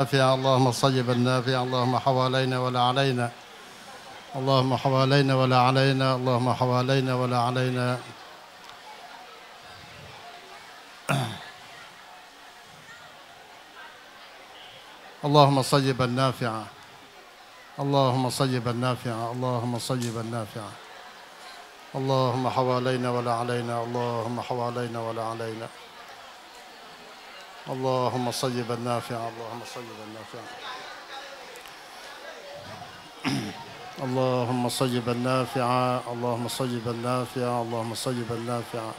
نافع اللهم صيبا نافع اللهم حوالينا ولا علينا اللهم حوالينا ولا علينا اللهم حوالينا ولا علينا اللهم صيبا نافعا اللهم صيبا نافعا اللهم صيبا نافعا اللهم حوالينا ولا علينا اللهم حوالينا ولا علينا اللهم صيبا نافعا اللهم صيبا نافعا اللهم صيبا نافعا اللهم صيبا نافعا اللهم صيبا نافعا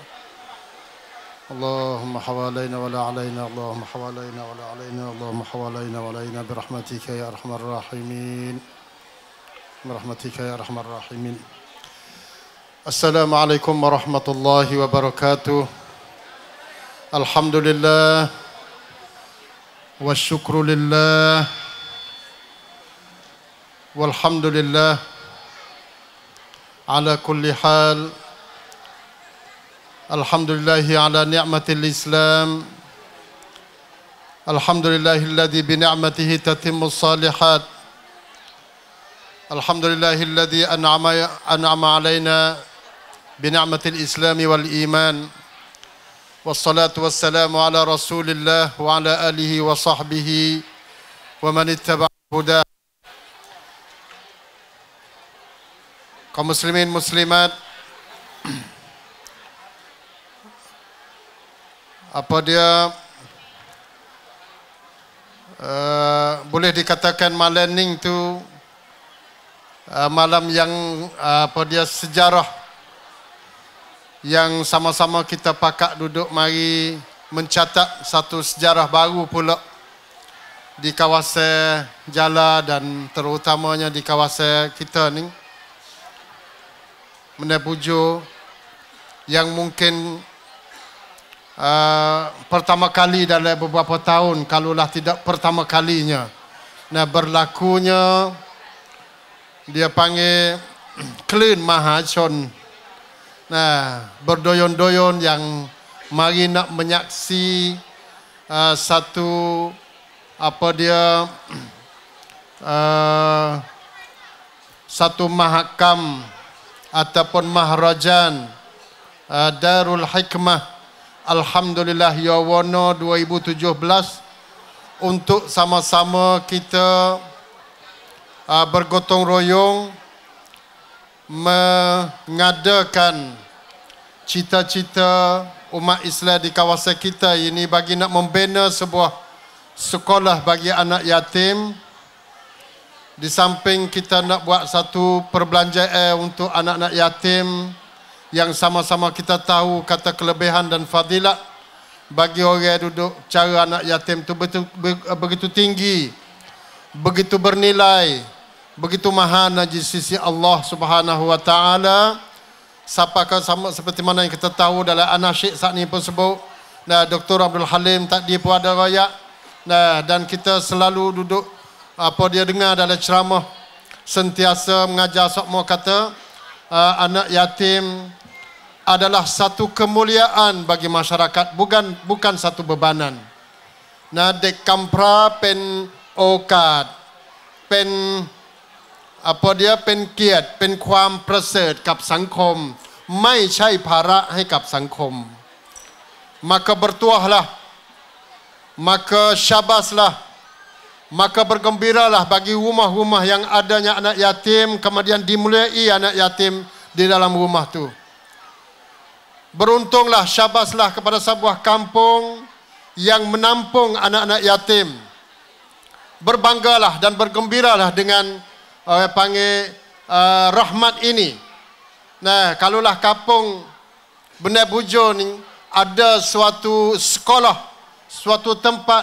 اللهم حوالينا ولا علينا اللهم حوالينا ولا علينا اللهم حوالينا ولينا برحمتك يا ارحم الراحمين برحمتك يا ارحم الراحمين السلام عليكم ورحمه الله وبركاته الحمد لله والشكر لله والحمد لله على كل حال الحمد لله على نعمة الإسلام الحمد لله الذي بنعمته تتم الصالحات الحمد لله الذي أنعم, أنعم علينا بنعمة الإسلام والإيمان والصلاة والسلام على رسول الله وعلى آله وصحبه ومن اتبع هداه كمسلمين مسلمات apa dia uh, boleh dikatakan malam ning tu uh, malam yang uh, apa dia sejarah yang sama-sama kita pakat duduk mari mencatat satu sejarah baru pula di kawasan Jala dan terutamanya di kawasan kita ni Menepujo yang mungkin uh, pertama kali dalam beberapa tahun kalaulah tidak pertama kalinya nah berlakunya dia panggil clean Mahachon. Nah, berdoyon-doyon yang mari nak menyaksi uh, satu apa dia uh, satu mahakam ataupun mahrajan uh, Darul Hikmah Alhamdulillah Yawono 2017 untuk sama-sama kita uh, bergotong royong mengadakan cita-cita umat Islam di kawasan kita ini bagi nak membina sebuah sekolah bagi anak yatim di samping kita nak buat satu perbelanjaan untuk anak-anak yatim yang sama-sama kita tahu kata kelebihan dan fadilat bagi orang yang duduk cara anak yatim itu begitu tinggi begitu bernilai begitu maha najis sisi Allah Subhanahu wa taala siapa ke sama seperti mana yang kita tahu dalam anasyik saat ini pun sebut nah Dr Abdul Halim tak dia pun ada rakyat nah dan kita selalu duduk apa dia dengar dalam ceramah sentiasa mengajar sokmo kata uh, anak yatim adalah satu kemuliaan bagi masyarakat bukan bukan satu bebanan nah dekampra pen okat pen อพอดีเป็นเกียรติเป็นความประเสริฐกับสังคมไม่ใช่ภาระให้กับสังคมมักบรตัวลห์มักชาบัสลห์ maka maka maka syabaslah, bergembiralah bagi rumah-rumah yang adanya anak yatim kemudian dimuliai anak yatim di dalam rumah itu beruntunglah syabaslah kepada sebuah kampung yang menampung anak-anak yatim berbanggalah dan bergembiralah dengan orang panggil uh, rahmat ini. Nah, kalaulah kampung Benda Bujo ni ada suatu sekolah, suatu tempat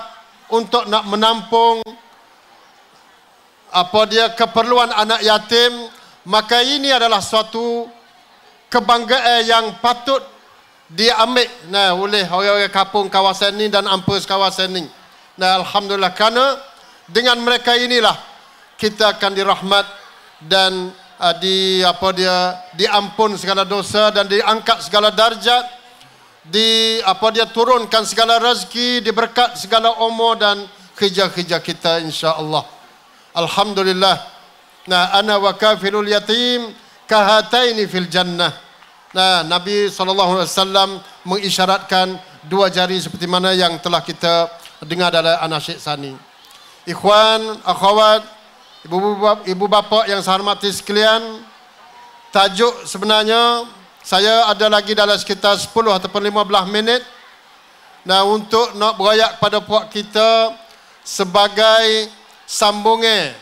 untuk nak menampung apa dia keperluan anak yatim, maka ini adalah suatu kebanggaan yang patut diambil nah oleh orang-orang kampung kawasan ini dan ampas kawasan ini. Nah, alhamdulillah kerana dengan mereka inilah kita akan dirahmat dan uh, di apa dia diampun segala dosa dan diangkat segala darjat di apa dia turunkan segala rezeki diberkat segala umur dan kerja-kerja kita insya-Allah. Alhamdulillah. Nah, ana wa kafilul yatim kahataini fil jannah. Nah, Nabi sallallahu alaihi wasallam mengisyaratkan dua jari seperti mana yang telah kita dengar dari anak Sani. Ikhwan, akhwat, ibu bapa ibu bapa, yang saya hormati sekalian tajuk sebenarnya saya ada lagi dalam sekitar 10 ataupun 15 minit Nah, untuk nak berayak pada puak kita sebagai sambungnya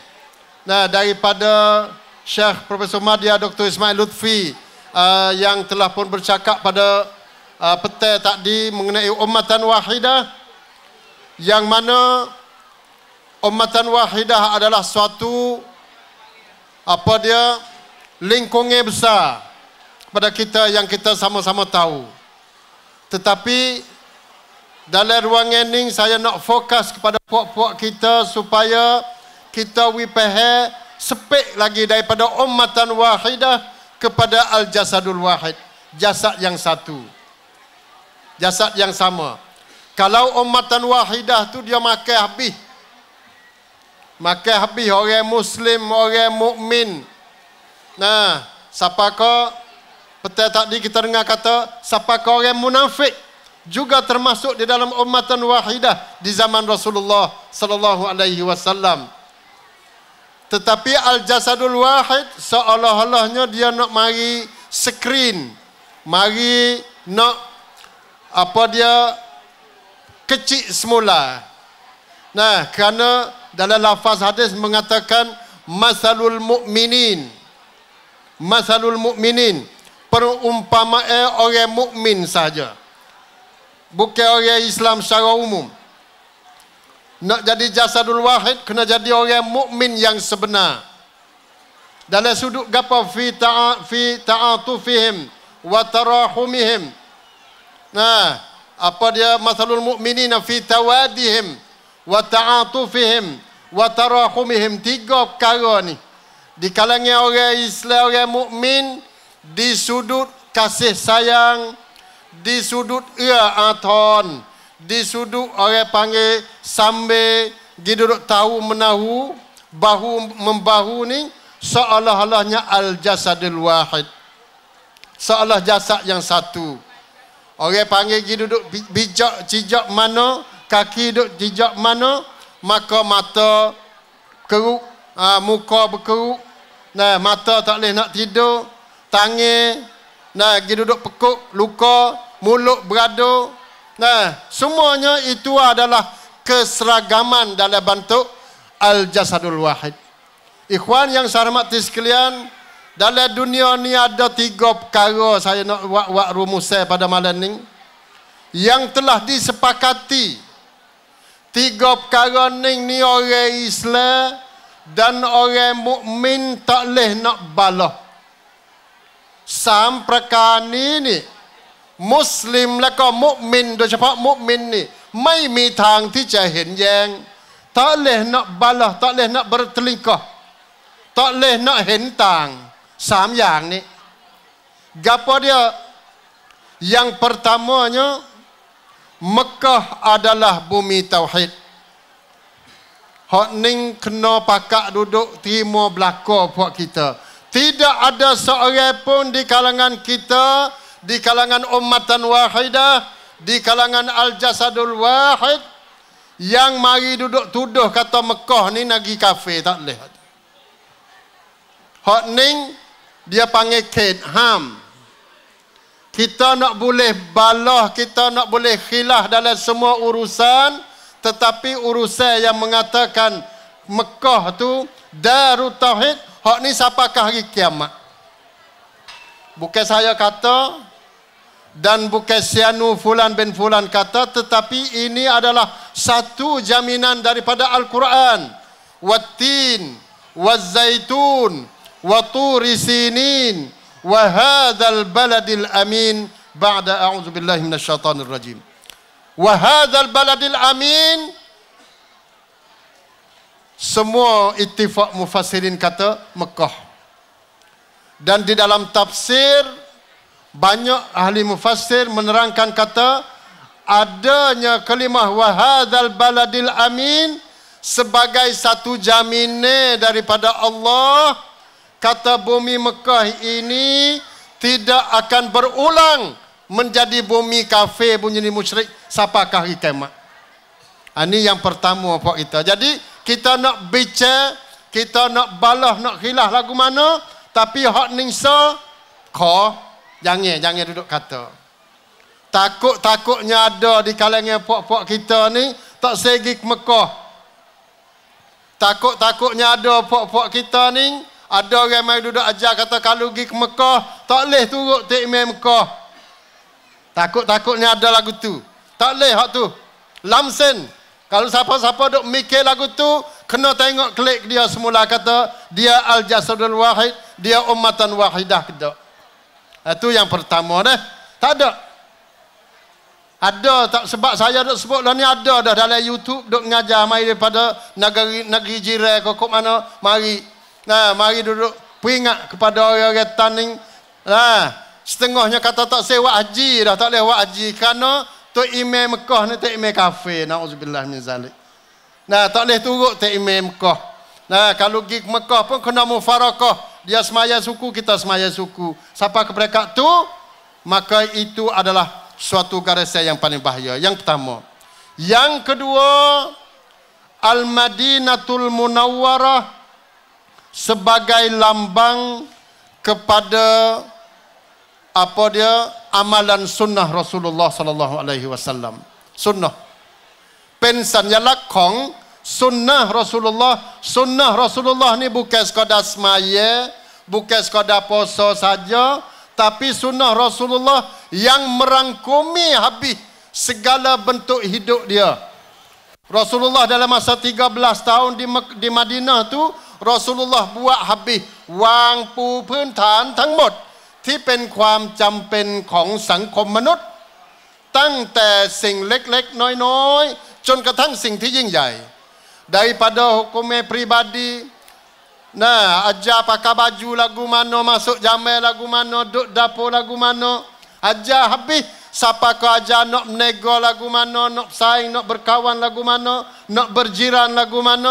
nah daripada Syekh Profesor Madia Dr. Ismail Lutfi uh, yang telah pun bercakap pada uh, petai tadi mengenai umatan wahidah yang mana ummatan wahidah adalah suatu apa dia lingkungnya besar kepada kita yang kita sama-sama tahu. Tetapi dalam ruang ini saya nak fokus kepada puak-puak kita supaya kita wipehe sepek lagi daripada ummatan wahidah kepada al-jasadul wahid. Jasad yang satu. Jasad yang sama. Kalau ummatan wahidah tu dia makai habis Makan habis orang Muslim, orang mukmin. Nah, siapa kau? Petai tadi kita dengar kata, siapa kau orang munafik? Juga termasuk di dalam umatan wahidah di zaman Rasulullah sallallahu alaihi wasallam. Tetapi al-jasadul wahid seolah-olahnya dia nak mari skrin, Mari nak apa dia kecil semula. Nah, kerana dalam lafaz hadis mengatakan masalul mukminin masalul mukminin perumpamaan orang mukmin saja bukan orang Islam secara umum nak jadi jasadul wahid kena jadi orang mukmin yang sebenar dalam sudut gapo fi ta'a fi ta'atufihim wa tarahumihim nah apa dia masalul mukminin fi tawadihim wa ta'atufihim wa tarahumihim tiga perkara ni di kalangan orang Islam orang mukmin di sudut kasih sayang di sudut ia aton di sudut orang panggil sambil di duduk tahu menahu bahu membahu ni seolah-olahnya al jasadul wahid seolah jasad yang satu orang panggil di duduk bijak cijak mana kaki duk jejak mana maka mata keruk uh, muka berkeruk nah mata tak boleh nak tidur tangis nah gi duduk pekuk luka mulut berado nah semuanya itu adalah keseragaman dalam bentuk al jasadul wahid ikhwan yang saya hormati sekalian dalam dunia ni ada tiga perkara saya nak buat rumus saya pada malam ni yang telah disepakati tiga perkara ni ni orang Islam dan orang mukmin tak leh nak balah. Sam perkara ni ni Muslim แล้วก็มุมินโดยเฉพาะมุมินนี่ไม่มีทางที่จะเห็นแยงตะเลนะบาลตะเลนะบรตลิงก็ตะเลนะเห็นต่างสามอย่างนี้กับพอดียอย่างพรตามอเนาะ Mekah adalah bumi tauhid. Hak ning kena pakak duduk terima belako buat kita. Tidak ada seorang pun di kalangan kita, di kalangan ummatan wahidah, di kalangan al-jasadul wahid yang mari duduk tuduh kata Mekah ni nagi kafe tak boleh. Hak ning dia panggil Kate Ham kita nak boleh balah, kita nak boleh khilah dalam semua urusan tetapi urusan yang mengatakan Mekah tu daru tauhid hak ni siapakah hari kiamat bukan saya kata dan bukan Sianu Fulan bin Fulan kata tetapi ini adalah satu jaminan daripada Al-Quran wattin wazaitun, waturisinin وهذا amin الأمين بعد أعوذ بالله من الشيطان الرجيم وهذا البلد amin semua ittifaq mufassirin kata Mekah dan di dalam tafsir banyak ahli mufassir menerangkan kata adanya kalimah wahadzal baladil amin sebagai satu jaminan daripada Allah kata bumi Mekah ini tidak akan berulang menjadi bumi kafir bunyi ah, ni musyrik Sapakah hari kiamat. ini yang pertama apa kita. Jadi kita nak bica, kita nak balah nak hilah lagu mana tapi hak ningsa ko jangan jangan duduk kata. Takut-takutnya ada di kalangan pok pok kita ni tak segi Mekah. Takut-takutnya ada pok pok kita ni ada orang mai duduk ajar kata kalau pergi ke Mekah tak leh turun ke Imam Mekah. Takut-takutnya ada lagu tu. Tak leh hak tu. Lamsen. Kalau siapa-siapa duk mikir lagu tu kena tengok klik dia semula kata dia al jasadul wahid, dia ummatan wahidah kita. Itu yang pertama dah. Tak ada. Ada tak sebab saya duk sebut lah ni ada dah dalam YouTube dok ngajar mai daripada negeri negeri jiran ke mana mari Nah, mari duduk peringat kepada orang-orang taning. Nah, setengahnya kata tak sewa haji dah, tak boleh buat haji kerana tu imam Mekah ni tak imam kafe. Nauzubillah min zalik. Nah, tak boleh turut tak imam Mekah. Nah, kalau pergi ke Mekah pun kena mufarakah. Dia semaya suku, kita semaya suku. Siapa ke mereka tu, maka itu adalah suatu garis yang paling bahaya. Yang pertama. Yang kedua, Al-Madinatul Munawwarah sebagai lambang kepada apa dia amalan sunnah Rasulullah sallallahu alaihi wasallam sunnah pen sanyalak kong sunnah Rasulullah sunnah Rasulullah ni bukan sekadar semaya bukan sekadar puasa saja tapi sunnah Rasulullah yang merangkumi habis segala bentuk hidup dia Rasulullah dalam masa 13 tahun di di Madinah tu รอสุลลอฮ์บัวฮับบีวางปูพื้นฐานทั้งหมดที่เป็นความจำเป็นของสังคมมนุษย์ ตั้งแต่สิ่งเล็กๆ น้อยๆจนกระทั่งสิ่งที่ยิ่งใหญ่ได้ปะดอฮกเมปริบาดีนะอาจาปากาบาจูลากุมานโนมาสุจามเอลากุมานโนดุดาโปลากุมานโนอาจาฮับบีสัพะก็อาจารย์นกเนโกลากุมานโนนกบไซนกนบเบรคาวันลากุมานโนนกบเบรจิรันลากุมานโน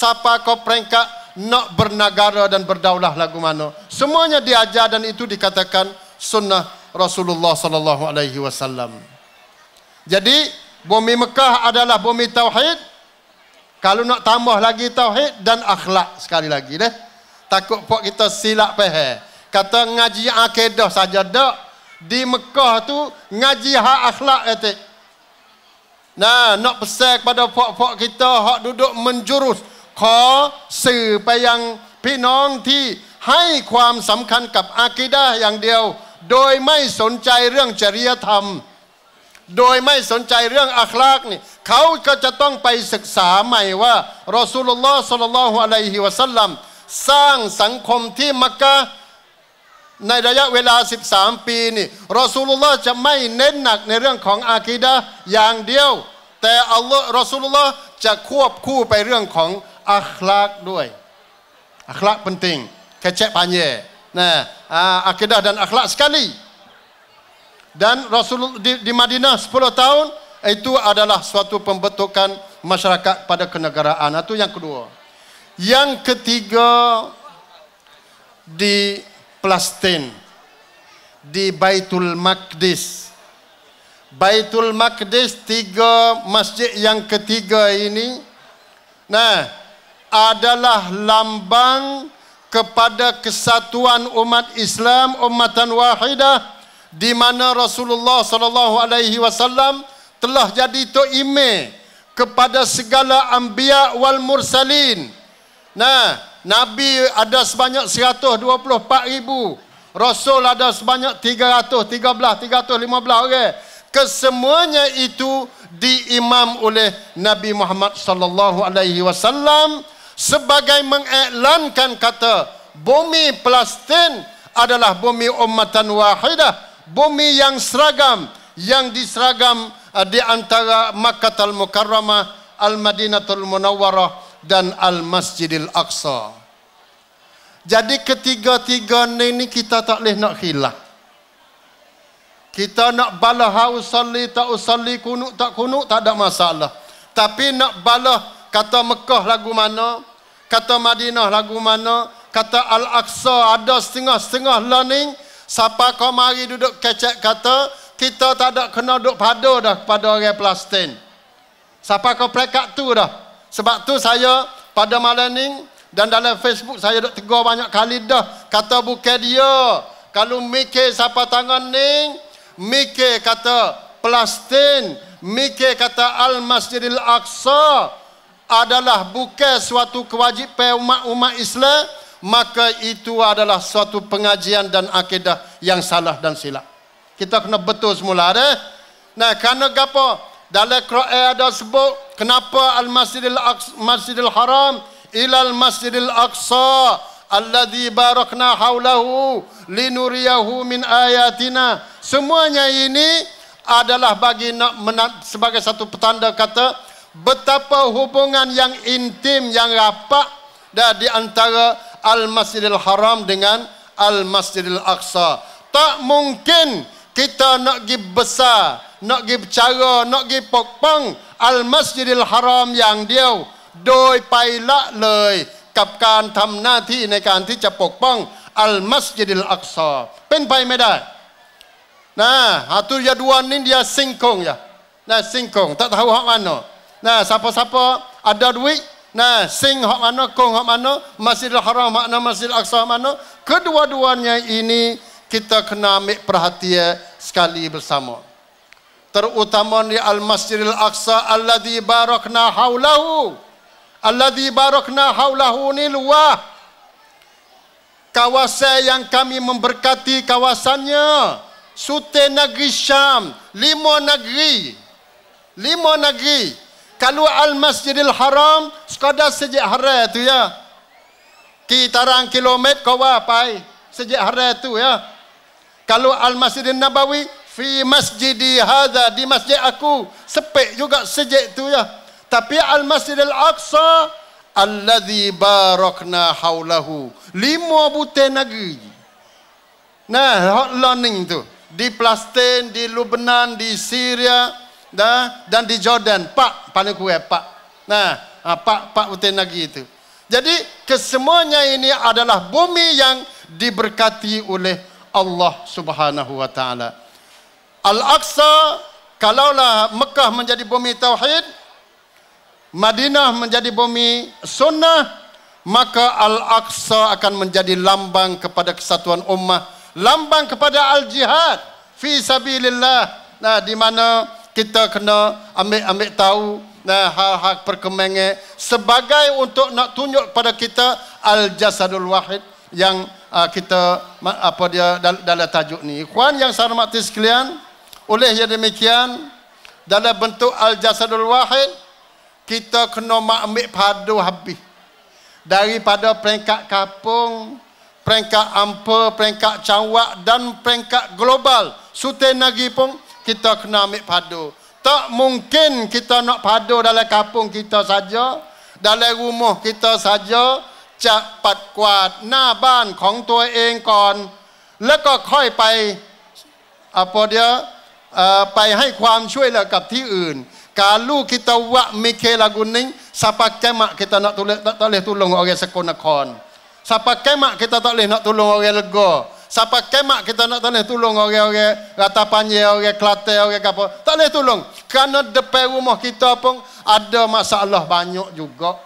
สัพะก็เพรงกา nak bernagara dan berdaulah lagu mana semuanya diajar dan itu dikatakan sunnah Rasulullah sallallahu alaihi wasallam jadi bumi Mekah adalah bumi tauhid kalau nak tambah lagi tauhid dan akhlak sekali lagi deh takut pok kita silap paham kata ngaji akidah saja dak di Mekah tu ngaji hak akhlak etik nah nak pesan kepada pok-pok kita hak duduk menjurus ขอ สื่อไปยังพี่น้องที่ให้ความสำคัญกับอากิดาอย่างเดียว โดยไม่สนใจเรื่องจริยธรรม โดยไม่สนใจเรื่องอัคลากนี่เขาก็จะต้องไปศึกษาใหม่ว่ารอสูลุลลอฮ์สุลลัลอฮุอะลัยฮิวะสัลลัมสร้างสังคมที่มักกะในระยะเวลา 13 ปีนี่รอสูลุลลอฮ์จะไม่เน้นหนักในเรื่องของอากีดะอย่างเดียว แต่อัลลอฮ์รอสูลุลลอฮ์จะควบคู่ไปเรื่องของ akhlak duai. Akhlak penting. Kecek panjir. Nah, ha, akidah dan akhlak sekali. Dan Rasul di, di Madinah 10 tahun itu adalah suatu pembentukan masyarakat pada kenegaraan. Itu yang kedua. Yang ketiga di Palestin di Baitul Maqdis. Baitul Maqdis tiga masjid yang ketiga ini. Nah, adalah lambang kepada kesatuan umat Islam ummatan wahidah di mana Rasulullah sallallahu alaihi wasallam telah jadi to'ime kepada segala anbiya wal mursalin. Nah, nabi ada sebanyak 124,000, rasul ada sebanyak 313, 315 orang. Kesemuanya itu diimam oleh Nabi Muhammad sallallahu alaihi wasallam sebagai mengeklankan kata bumi Palestin adalah bumi ummatan wahidah bumi yang seragam yang diseragam eh, di antara Makkah al Mukarramah al Madinatul Munawwarah dan al Masjidil Aqsa jadi ketiga-tiga ni kita tak boleh nak hilang kita nak balah usalli tak usalli kunuk tak kunuk tak ada masalah tapi nak balah kata Mekah lagu mana kata Madinah lagu mana kata Al-Aqsa ada setengah-setengah learning siapa kau mari duduk kecek kata kita tak ada kena duduk pada dah kepada orang Palestin siapa kau pelekat tu dah sebab tu saya pada malam ni dan dalam Facebook saya duduk tegur banyak kali dah kata bukan dia kalau mikir siapa tangan ni mikir kata Palestin mikir kata Al-Masjidil Aqsa adalah bukan suatu kewajipan umat-umat Islam maka itu adalah suatu pengajian dan akidah yang salah dan silap kita kena betul semula deh nah kerana apa dalam Quran ada sebut kenapa al-masjidil masjidil haram ilal masjidil aqsa alladhi barakna hawlahu linuriyahu min ayatina semuanya ini adalah bagi nak sebagai satu petanda kata betapa hubungan yang intim yang rapat dah di antara Al-Masjidil Haram dengan Al-Masjidil Aqsa. Tak mungkin kita nak gi besar, nak gi bicara, nak gi pokpong Al-Masjidil Haram yang dia doi kan pai la ha ya. hak กับการทําหน้าที่ในการที่จะปกป้องอัลมัสยิดอัลอักซอเป็นไปไม่ได้นะฮะตุยาดวนนินเดียซิงคงยะนะซิงคงถ้าเท่าฮอกอันเนาะ Nah, siapa-siapa ada duit, nah sing hok mana, kong hok mana, Masjidil Haram makna Masjid al Aqsa mana, kedua-duanya ini kita kena ambil perhatian sekali bersama. Terutama di Al-Masjidil Aqsa alladhi barakna haulahu. Alladhi barakna haulahu ni luah. Kawasan yang kami memberkati kawasannya. Sute negeri Syam. Lima negeri. Lima negeri kalau al masjidil haram sekadar sejak hari tu ya kitarang kilometer kau apa sejak hari tu ya kalau al masjidil nabawi fi masjidi hadza di masjid aku sepek juga sejak tu ya tapi al masjidil aqsa alladhi barakna haulahu lima butai negeri nah hotline tu di Palestin, di Lebanon, di Syria, dah dan di Jordan pak paling kurang pak nah ah, pak pak utin lagi itu jadi kesemuanya ini adalah bumi yang diberkati oleh Allah Subhanahu wa taala Al-Aqsa kalaulah Mekah menjadi bumi tauhid Madinah menjadi bumi sunnah maka Al-Aqsa akan menjadi lambang kepada kesatuan ummah lambang kepada al-jihad fi sabilillah nah di mana kita kena ambil-ambil tahu nah, eh, hal-hal perkembangan sebagai untuk nak tunjuk pada kita al-jasadul wahid yang uh, kita apa dia dalam, dalam tajuk ni ikhwan yang saya hormati sekalian oleh yang demikian dalam bentuk al-jasadul wahid kita kena ambil padu habis daripada peringkat kapung, peringkat ampa peringkat cawak dan peringkat global sutenagi pun kita kena ambil padu. Tak mungkin kita nak padu dalam kampung kita saja, dalam rumah kita saja, cak pat kuat na ban kong tua eng kon, leko koi pai apa dia, uh, pai hai kuam shui le kap ti un. Kalau kita wak mikir lagu ni, siapa kemak kita nak tolong, tak boleh tolong orang sekolah kon. Siapa kemak kita tak boleh nak tolong orang lega. Siapa kemak kita nak tanya tolong orang-orang rata panjang, orang kelata, orang apa. Tak boleh tolong. Kerana depan rumah kita pun ada masalah banyak juga.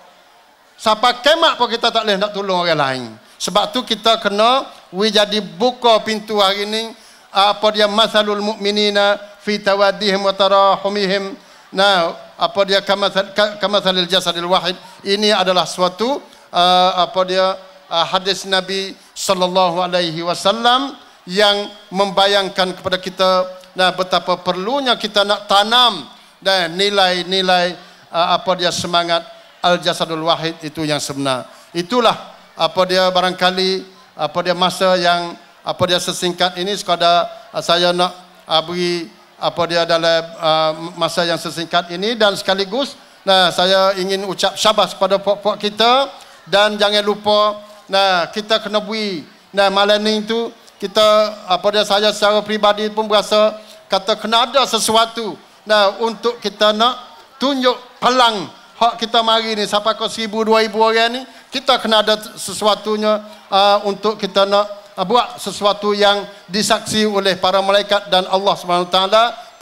Siapa kemak pun kita tak boleh nak tolong orang lain. Sebab tu kita kena we jadi buka pintu hari ini apa dia masalul mukminina fi tawaddihim wa tarahumihim. Nah, apa dia kama kama jasadil wahid. Ini adalah suatu uh, apa dia Ah, hadis Nabi sallallahu alaihi wasallam yang membayangkan kepada kita nah betapa perlunya kita nak tanam dan nah, nilai-nilai uh, apa dia semangat al-jasadul wahid itu yang sebenar. Itulah apa dia barangkali apa dia masa yang apa dia sesingkat ini sekadar uh, saya nak uh, beri apa dia dalam uh, masa yang sesingkat ini dan sekaligus nah saya ingin ucap syabas kepada puak-puak kita dan jangan lupa nah kita kena bui nah malam ini tu kita apa dia saya secara pribadi pun berasa kata kena ada sesuatu nah untuk kita nak tunjuk pelang hak kita mari ni siapa kau seribu dua ribu orang ni kita kena ada sesuatunya uh, untuk kita nak uh, buat sesuatu yang disaksi oleh para malaikat dan Allah SWT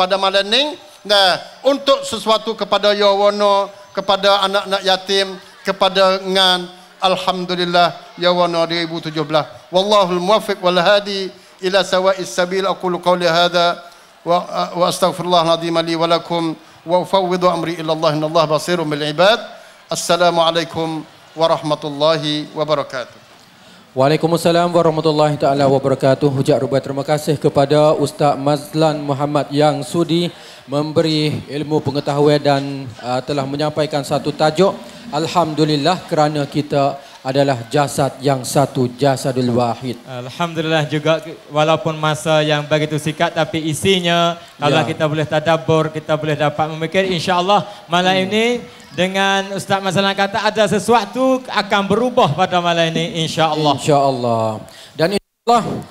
pada malam ni nah untuk sesuatu kepada Yawono kepada anak-anak yatim kepada ngan الحمد لله يا نوري بوت جبلة والله الموفق والهادي إلى سواء السبيل أقول قولي هذا وأستغفر الله العظيم لي ولكم وأفوض أمري إلى الله إن الله بصير بالعباد السلام عليكم ورحمة الله وبركاته Waalaikumsalam warahmatullahi taala wabarakatuh. Hujat rubah terima kasih kepada Ustaz Mazlan Muhammad yang sudi memberi ilmu pengetahuan dan uh, telah menyampaikan satu tajuk. Alhamdulillah kerana kita adalah jasad yang satu jasadul wahid. Alhamdulillah juga walaupun masa yang begitu singkat tapi isinya kalau ya. kita boleh tadabbur, kita boleh dapat memikir insyaallah malam hmm. ini dengan Ustaz Masalan kata ada sesuatu akan berubah pada malam ini insyaallah. Insyaallah. Dan insyaallah